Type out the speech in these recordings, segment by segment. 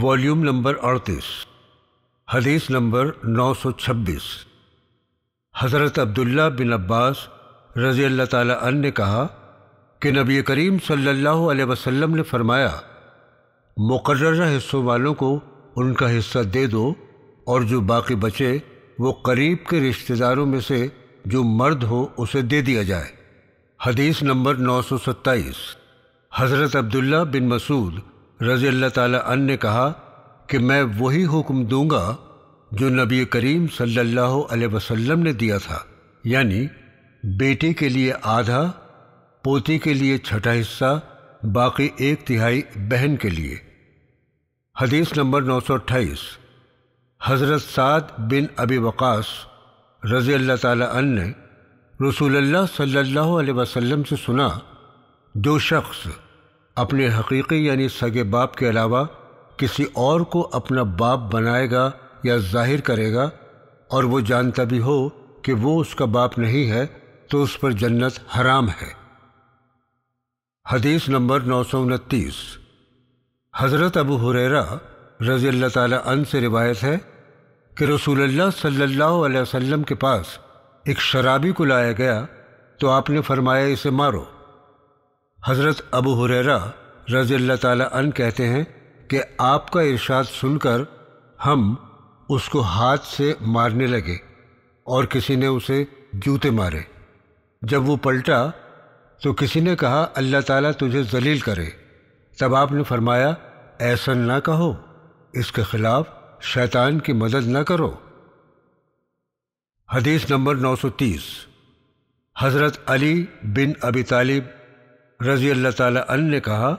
volume number 38 हदीस number 926 हज़रत अब्दुल्ला बिन अब्बास रज़ी अल्लाह ताला अन ने कहा कि नबी करीम सल्लल्लाहु अलैहि वसल्लम ने फरमाया मुकर्र हिस्सों वालों को उनका हिस्सा दे दो और जो बाकी बचे वो करीब के रिश्तेदारों में से जो मर्द हो उसे दे दिया जाए हदीस नंबर 927 हज़रत अब्दुल्ला बिन मसूद रज़ी अल्लाह ताला ने कहा कि मैं वही हुक्म दूंगा जो नबी करीम सल्लल्लाहु अलैहि वसल्लम ने दिया था यानी बेटे के लिए आधा पोती के लिए छठा हिस्सा बाकी एक तिहाई बहन के लिए हदीस नंबर 928 हज़रत साद बिन अबी वक़ास रज़ी अल्लाह ताला ने रसूलुल्लाह सल्लल्लाहु अलैहि वसल्लम से सुना जो शख्स अपने हकीकी यानी सगे बाप के अलावा किसी और को अपना बाप बनाएगा या जाहिर करेगा और वो जानता भी हो कि वो उसका बाप नहीं है तो उस पर जन्नत हराम है हदीस नंबर नौ सौ उनतीस हज़रत अबू हुरेरा रज़ी अल्लाह अन से रिवायत है कि रसूलुल्लाह सल्लल्लाहु अलैहि वसल्लम के पास एक शराबी को लाया गया तो आपने फरमाया इसे मारो हज़रत अबू हुररा रज़ी तन कहते हैं कि आपका इरशाद सुनकर हम उसको हाथ से मारने लगे और किसी ने उसे जूते मारे जब वो पलटा तो किसी ने कहा अल्लाह ताला तुझे जलील करे तब आपने फरमाया ऐसा ना कहो इसके खिलाफ शैतान की मदद ना करो हदीस नंबर 930 हज़रत अली बिन अबी तालिब रज़ी अल्लाह ताला ने कहा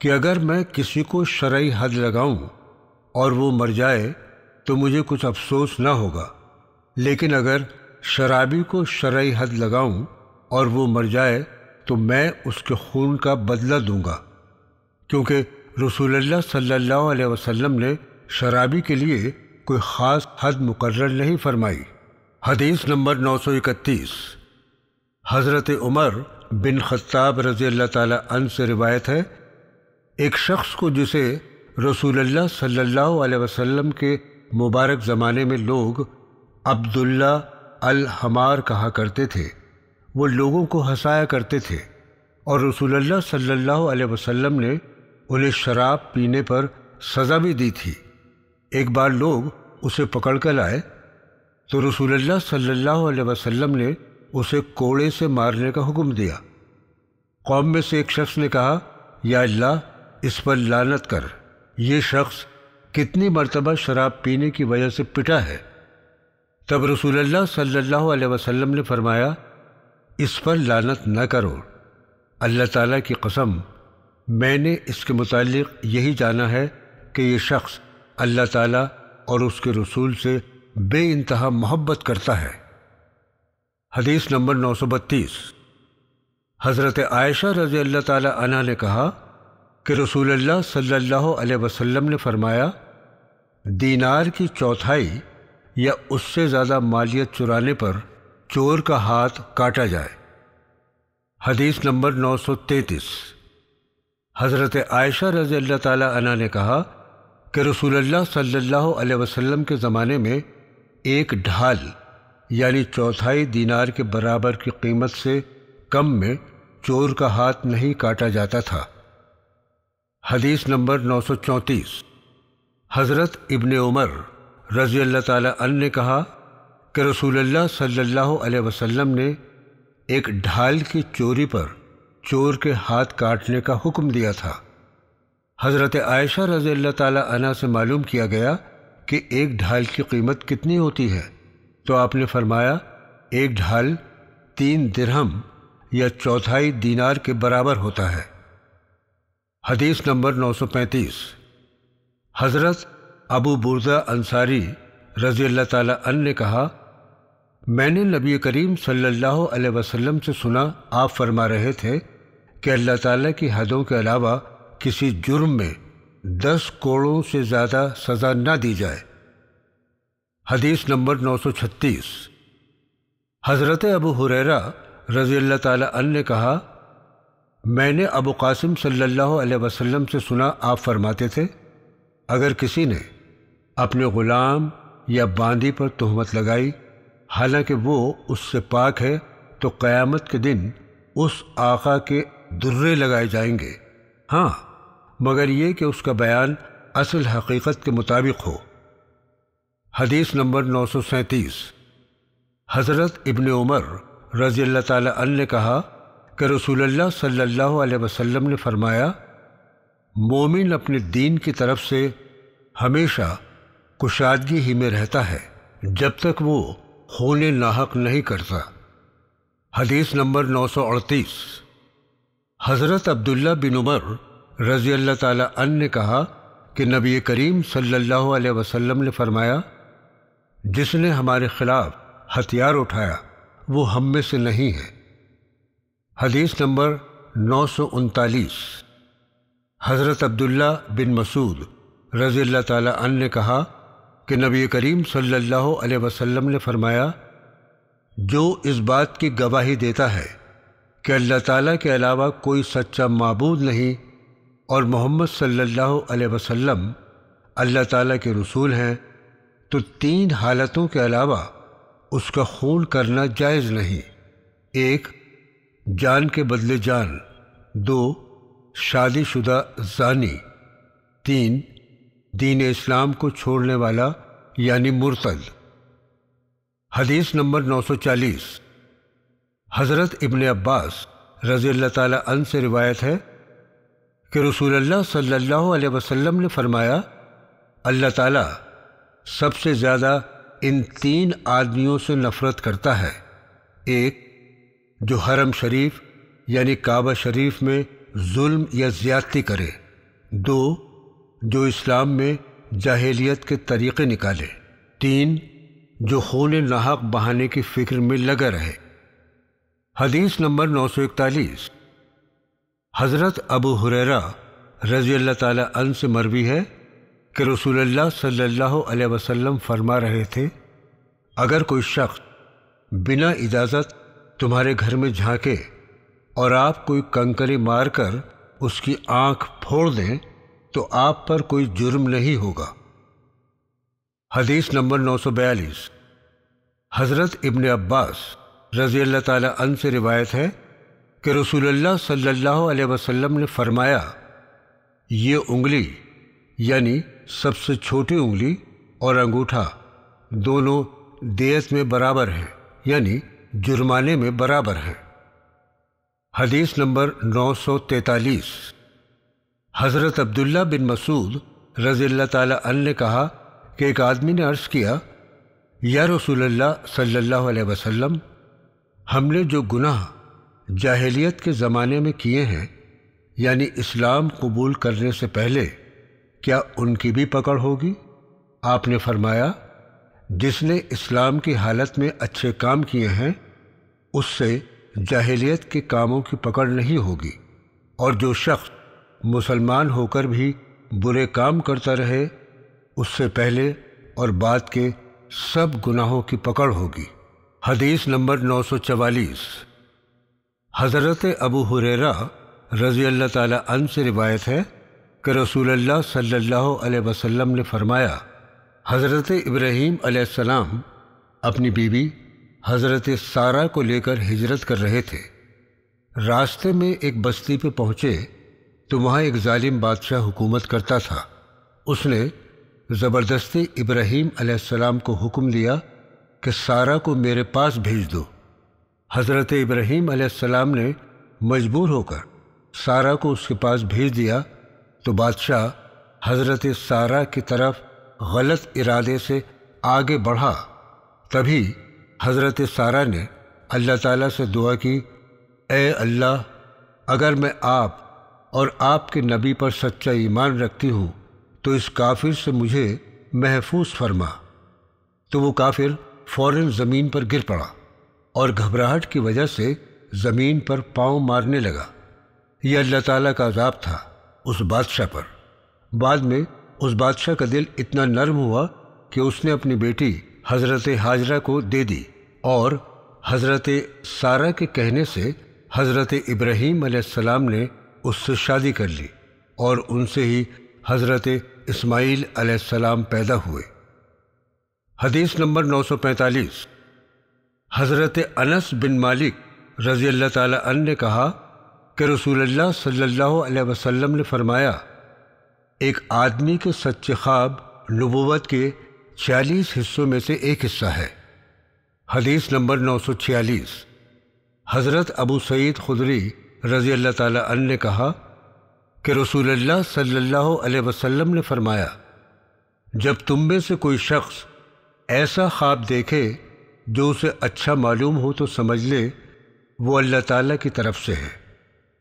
कि अगर मैं किसी को शरय हद लगाऊं और वो मर जाए तो मुझे कुछ अफसोस ना होगा लेकिन अगर शराबी को शरय हद लगाऊं और वो मर जाए तो मैं उसके खून का बदला दूंगा क्योंकि रसूल सल्लल्लाहु अलैहि वसल्लम ने शराबी के लिए कोई ख़ास हद मुकर्र नहीं फरमाई हदीस नंबर 931 हज़रत उमर बिन खत्ताब रज़ी अल्लाह अन से रिवायत है एक शख्स को जिसे रसूलुल्लाह सल्लल्लाहु अलैहि वसल्लम के मुबारक ज़माने में लोग अब्दुल्ला अल हमार कहा करते थे वो लोगों को हंसाया करते थे और रसूलुल्लाह सल्लल्लाहु अलैहि वसल्लम ने उन्हें शराब पीने पर सज़ा भी दी थी एक बार लोग उसे पकड़ कर लाए तो रसूलुल्लाह सल्लल्लाहु अलैहि वसल्लम ने उसे कोड़े से मारने का हुक्म दिया कौम में से एक शख्स ने कहा या अल्लाह इस पर लानत कर ये शख्स कितनी मरतबा शराब पीने की वजह से पिटा है तब रसूलुल्लाह सल्लल्लाहु अलैहि वसल्लम ने फरमाया इस पर लानत न करो अल्लाह ताला की कसम मैंने इसके मुतालिक यही जाना है कि ये शख्स अल्लाह ताला और उसके रसूल से बे मोहब्बत करता है हदीस नंबर 932 हज़रत आयशा रज़ी अल्लाह ताला ने कहा कि अल्लाह सल्लल्लाहु अलैहि वसल्लम ने फरमाया दीनार की चौथाई या उससे ज़्यादा मालियत चुराने पर चोर का हाथ काटा जाए हदीस नंबर 933 हज़रत आयशा रज़ी अल्लाह ताला ने कहा कि अल्लाह सल्लल्लाहु अलैहि वसल्लम के ज़माने में एक ढाल यानी चौथाई दीनार के बराबर की कीमत से कम में चोर का हाथ नहीं काटा जाता था हदीस नंबर 934 हज़रत इबन उमर रज़ी अल्लाह ताला ने कहा कि रसूलुल्लाह सल्लल्लाहु अलैहि वसल्लम ने एक ढाल की चोरी पर चोर के हाथ काटने का हुक्म दिया था हज़रत आयशा रज़ी अल्लाह ताला से मालूम किया गया कि एक ढाल की कीमत कितनी होती है तो आपने फरमाया एक ढाल तीन दिरहम या चौथाई दीनार के बराबर होता है हदीस नंबर 935 हज़रत अबू बुरजा अंसारी रजी अल्लाह अन ने कहा मैंने नबी करीम सल्लल्लाहु अलैहि वसल्लम से सुना आप फरमा रहे थे कि अल्लाह ताला की हदों के अलावा किसी जुर्म में दस कोड़ों से ज़्यादा सज़ा न दी जाए हदीस नंबर 936 हज़रत अबू हुरैरा रज़ी अल्लाह ताला ने कहा मैंने अबू कासिम सल्लल्लाहु अलैहि वसल्लम से सुना आप फरमाते थे अगर किसी ने अपने ग़ुलाम या बांदी पर तहमत लगाई हालांकि वो उससे पाक है तो क़यामत के दिन उस आका के दुर्रे लगाए जाएंगे हाँ मगर ये कि उसका बयान असल हकीकत के मुताबिक हो हदीस नंबर नौ सौ सैंतीस हज़रत इबन उमर रज़ी अल्लाह ताली ने कहा कि रसूलुल्लाह सल्लल्लाहु अलैहि वसल्लम ने फरमाया मोमिन अपने दीन की तरफ से हमेशा कुशादगी ही में रहता है जब तक वो होने नाहक नहीं करता हदीस नंबर 938 हज़रत अब्दुल्ला बिन उमर रज़ी अल्लाह ताली ने कहा कि नबी करीम सल्लल्लाहु अलैहि वसल्लम ने फरमाया जिसने हमारे खिलाफ हथियार उठाया वो हम में से नहीं है हदीस नंबर नौ सौ उनतालीस हज़रत अब्दुल्ला बिन मसूद रज़ील्ला अल्लाह ताला ने कहा कि नबी करीम सल्लल्लाहु अलैहि वसल्लम ने फरमाया जो इस बात की गवाही देता है कि अल्लाह ताला के अलावा कोई सच्चा मबूद नहीं और मोहम्मद सल्लल्लाहु अलैहि वसल्लम अल्लाह ताला के रसूल हैं तो तीन हालतों के अलावा उसका खून करना जायज़ नहीं एक जान के बदले जान दो शादीशुदा जानी तीन दीन इस्लाम को छोड़ने वाला यानी मुरतल हदीस नंबर 940 हज़रत इबन अब्बास रज़ी अल्लाह तन से रिवायत है कि रसूल सल्ला सल्लल्लाहु अलैहि वसल्लम ने फरमाया अल्लाह ताला सबसे ज़्यादा इन तीन आदमियों से नफरत करता है एक जो हरम शरीफ यानी काबा शरीफ में जुल्म या ज़्यादती करे दो जो इस्लाम में जाहिलियत के तरीक़े निकाले तीन जो खून नाहक बहाने की फ़िक्र में लगा रहे हदीस नंबर 941 हज़रत अबू हुररा रज़ी अल्लाह ताला से मरवी है कि रसूलुल्लाह सल्लल्लाहु अलैहि वसल्लम फरमा रहे थे अगर कोई शख्स बिना इजाज़त तुम्हारे घर में झांके और आप कोई कंकरी मारकर उसकी आंख फोड़ दें तो आप पर कोई जुर्म नहीं होगा हदीस नंबर 942 हज़रत इब्न अब्बास रज़ी अल्लाह ताला से रिवायत है कि रसूलुल्लाह सल्लल्लाहु अलैहि वसल्लम ने फरमाया ये उंगली यानी सबसे छोटी उंगली और अंगूठा दोनों देयत में बराबर हैं यानी जुर्माने में बराबर हैं हदीस नंबर 943 हज़रत अब्दुल्ला बिन मसूद रज़ी ताला ने कहा कि एक आदमी ने अर्ज़ किया या रसोल्ला सल्लल्लाहु अलैहि वसल्लम हमने जो गुनाह जाहिलियत के ज़माने में किए हैं यानी इस्लाम कबूल करने से पहले क्या उनकी भी पकड़ होगी आपने फरमाया जिसने इस्लाम की हालत में अच्छे काम किए हैं उससे जाहिलियत के कामों की पकड़ नहीं होगी और जो शख्स मुसलमान होकर भी बुरे काम करता रहे उससे पहले और बाद के सब गुनाहों की पकड़ होगी हदीस नंबर 944 हज़रत अबू हुरेरा रज़ी अल्लाह ताला अन से रिवायत है कि रसूलुल्लाह सल्लल्लाहु अलैहि वसल्लम ने फरमाया हज़रत इब्राहीम अलैहिस्सलाम अपनी बीवी हज़रत सारा को लेकर हिजरत कर रहे थे रास्ते में एक बस्ती पर पहुँचे तो वहाँ एक ालिम बादशाह हुकूमत करता था उसने ज़बरदस्ती इब्राहीम अलैहिस्सलाम को हुक्म दिया कि सारा को मेरे पास भेज दो हज़रत इब्राहीम अलैहिस्सलाम ने मजबूर होकर सारा को उसके पास भेज दिया तो बादशाह हजरत सारा की तरफ गलत इरादे से आगे बढ़ा तभी हजरत सारा ने अल्लाह ताला से दुआ की ए अल्लाह अगर मैं आप और आपके नबी पर सच्चा ईमान रखती हूँ तो इस काफिर से मुझे महफूज फरमा तो वो काफिर फौरन ज़मीन पर गिर पड़ा और घबराहट की वजह से ज़मीन पर पाँव मारने लगा यह अल्लाह ताला का अजाब था उस बादशाह पर बाद में उस बादशाह का दिल इतना नर्म हुआ कि उसने अपनी बेटी हज़रत हाजरा को दे दी और हज़रत सारा के कहने से हज़रत इब्राहीम सलाम ने उससे शादी कर ली और उनसे ही हज़रत इस्माइल सलाम पैदा हुए हदीस नंबर 945 हज़रत अनस बिन मालिक रज़ी अल्लाह ताला ने कहा कि रसूल सल्लल्लाहु अलैहि वसल्लम ने फरमाया एक आदमी के सच्चे ख्वाब नबूवत के छियालीस हिस्सों में से एक हिस्सा है हदीस नंबर नौ सौ छियालीस हज़रत अबू सईद खुदरी रज़ी अल्लाह ताली ने कहा कि रसूल सल्लल्लाहु अलैहि वसल्लम ने फरमाया जब तुम में से कोई शख्स ऐसा ख्वाब देखे जो उसे अच्छा मालूम हो तो समझ ले वो अल्लाह ताला की तरफ से है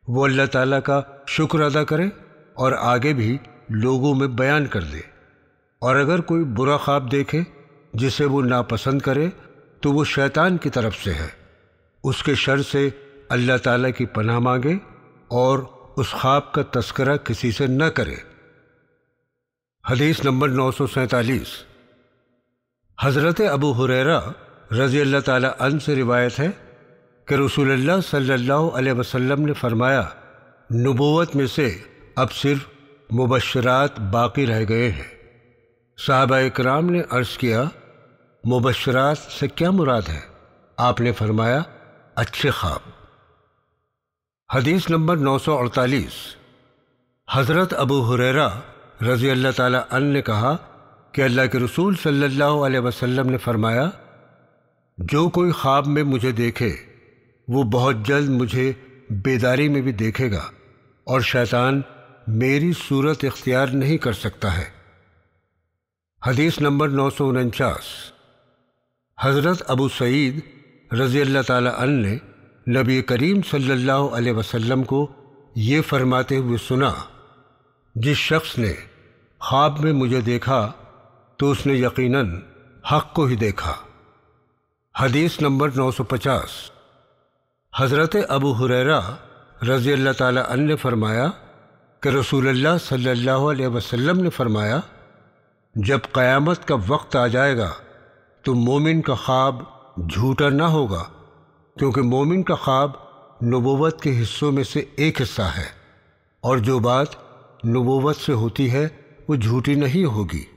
वो अल्लाह ताला का शुक्र अदा करे और आगे भी लोगों में बयान कर दे और अगर कोई बुरा ख्वाब देखे जिसे वो नापसंद करे तो वो शैतान की तरफ से है उसके शर से अल्लाह ताला की पनाह मांगे और उस ख्वाब का तस्करा किसी से न करे हदीस नंबर नौ सौ सैतालीस हज़रत अबू हुररा रज़ी अल्लाह ताला अन से रिवायत है कि रसूल सल्ला वसम ने फरमाया नबोत में से अब सिर्फ मुबशरात बाकी रह गए हैं साहबा कराम ने अर्ज़ किया मुबशरात से क्या मुराद है आपने फरमाया अच्छे ख्वाब हदीस नंबर 948 हज़रत अबू हुररा रज़ी अल्लाह ताला अन ने कहा कि अल्लाह के रसूल सल्लल्लाहु अलैहि वसल्लम ने फरमाया जो कोई ख्वाब में मुझे देखे वो बहुत जल्द मुझे बेदारी में भी देखेगा और शैतान मेरी सूरत इख्तियार नहीं कर सकता है हदीस नंबर नौ सौ उनचास हज़रत अबू सईद रज़ी अल्लाह ताला ने नबी करीम सल्लल्लाहु अलैहि वसल्लम को ये फरमाते हुए सुना जिस शख्स ने ख्वाब में मुझे देखा तो उसने यकीनन हक को ही देखा हदीस नंबर नौ सौ पचास हज़रत अबू हुररा रज़ी अल्लाह ताली ने फरमाया कि रसूलुल्लाह सल्लल्लाहु अलैहि वसल्लम ने फरमाया जब क़यामत का वक्त आ जाएगा तो मोमिन का ख्वाब झूठा ना होगा क्योंकि मोमिन का ख्वाब नबूवत के हिस्सों में से एक हिस्सा है और जो बात नबूवत से होती है वो झूठी नहीं होगी